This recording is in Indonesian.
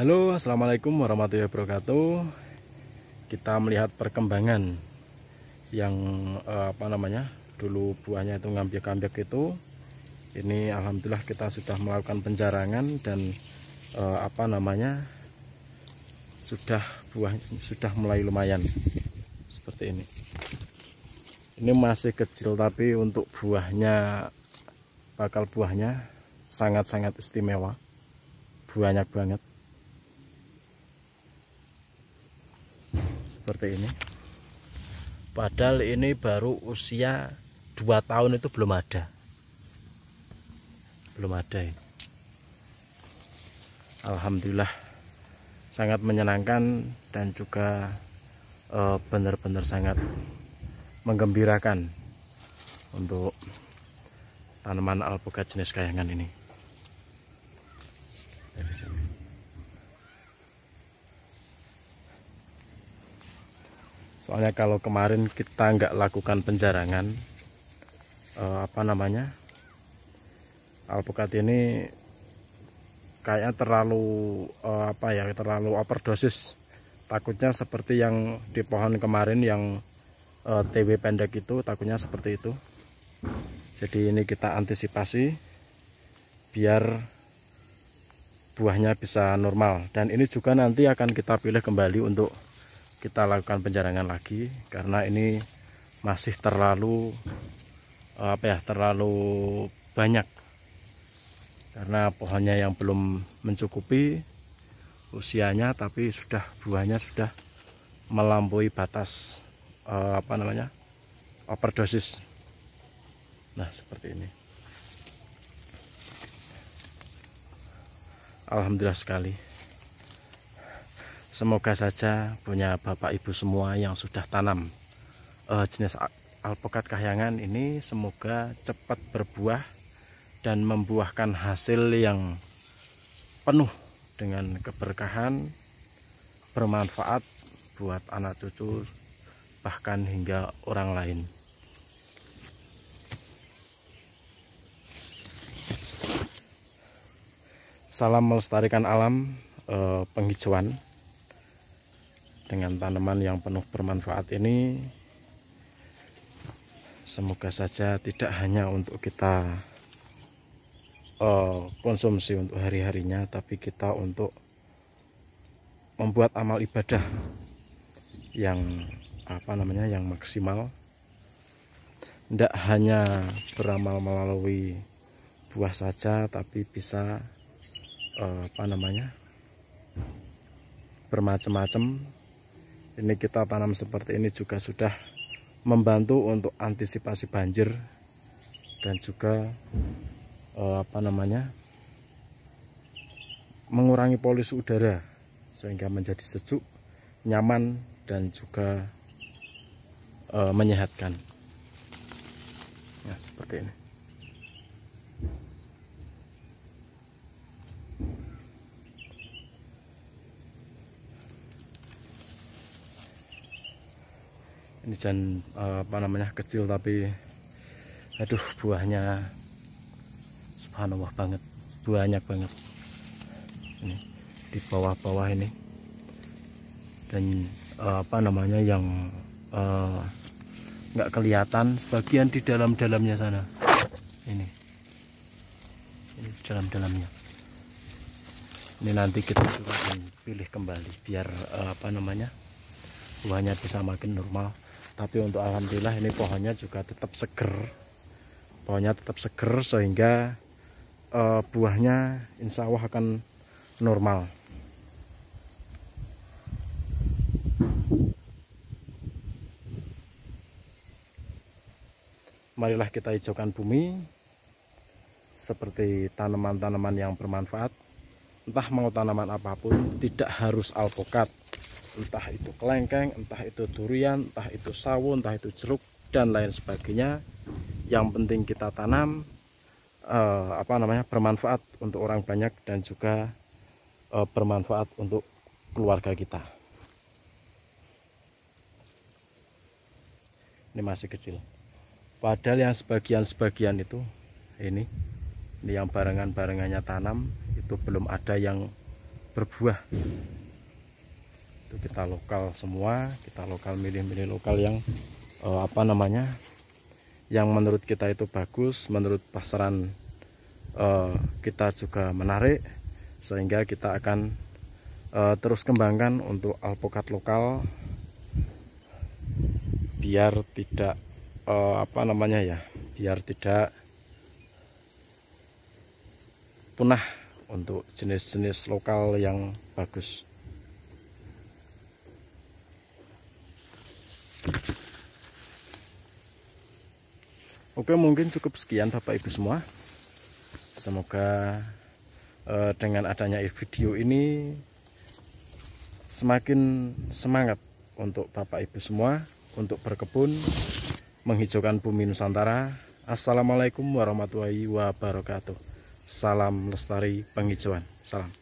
Halo assalamualaikum warahmatullahi wabarakatuh kita melihat perkembangan yang eh, apa namanya dulu buahnya itu ngambil ngambek itu ini Alhamdulillah kita sudah melakukan penjarangan dan eh, apa namanya sudah buah sudah mulai lumayan seperti ini ini masih kecil tapi untuk buahnya bakal buahnya sangat-sangat istimewa banyak banget seperti ini padahal ini baru usia 2 tahun itu belum ada belum ada ini. Alhamdulillah sangat menyenangkan dan juga eh, benar-benar sangat menggembirakan untuk tanaman alpukat jenis kayangan ini dari sini. soalnya kalau kemarin kita nggak lakukan penjarangan eh, apa namanya alpukat ini kayaknya terlalu eh, apa ya terlalu overdosis takutnya seperti yang di pohon kemarin yang eh, TW pendek itu takutnya seperti itu jadi ini kita antisipasi biar buahnya bisa normal dan ini juga nanti akan kita pilih kembali untuk kita lakukan penjarangan lagi karena ini masih terlalu apa ya terlalu banyak karena pohonnya yang belum mencukupi usianya tapi sudah buahnya sudah melampaui batas eh, apa namanya overdosis nah seperti ini Alhamdulillah sekali Semoga saja punya Bapak Ibu semua yang sudah tanam uh, jenis alpukat kahyangan ini semoga cepat berbuah dan membuahkan hasil yang penuh dengan keberkahan, bermanfaat buat anak cucu bahkan hingga orang lain. Salam melestarikan alam eh, penghijauan dengan tanaman yang penuh bermanfaat ini semoga saja tidak hanya untuk kita uh, konsumsi untuk hari-harinya tapi kita untuk membuat amal ibadah yang apa namanya yang maksimal tidak hanya beramal melalui buah saja tapi bisa uh, apa namanya bermacam-macam ini kita tanam seperti ini juga sudah membantu untuk antisipasi banjir dan juga eh, apa namanya mengurangi polusi udara sehingga menjadi sejuk nyaman dan juga eh, menyehatkan. Nah, seperti ini. ini jan eh, apa namanya kecil tapi aduh buahnya subhanallah banget banyak banget ini di bawah-bawah ini dan eh, apa namanya yang eh, nggak uh, kelihatan sebagian di dalam-dalamnya sana ini ini dalam-dalamnya ini nanti kita coba pilih kembali biar uh, apa namanya buahnya bisa makin normal tapi untuk alhamdulillah ini pohonnya juga tetap seger pohonnya tetap seger sehingga uh, buahnya insya Allah akan normal marilah kita hijaukan bumi seperti tanaman-tanaman yang bermanfaat entah mau tanaman apapun tidak harus alpukat entah itu kelengkeng, entah itu durian, entah itu sawo, entah itu jeruk dan lain sebagainya. Yang penting kita tanam eh, apa namanya bermanfaat untuk orang banyak dan juga eh, bermanfaat untuk keluarga kita. Ini masih kecil. Padahal yang sebagian-sebagian itu ini ini yang barengan-barengannya tanam itu belum ada yang berbuah itu kita lokal semua kita lokal milih-milih lokal yang uh, apa namanya yang menurut kita itu bagus menurut pasaran uh, kita juga menarik sehingga kita akan uh, terus kembangkan untuk alpukat lokal biar tidak uh, apa namanya ya biar tidak punah untuk jenis-jenis lokal yang bagus. Oke mungkin cukup sekian Bapak Ibu semua. Semoga eh, dengan adanya e video ini semakin semangat untuk Bapak Ibu semua untuk berkebun menghijaukan bumi Nusantara. Assalamualaikum warahmatullahi wabarakatuh. Salam lestari penghijauan. Salam.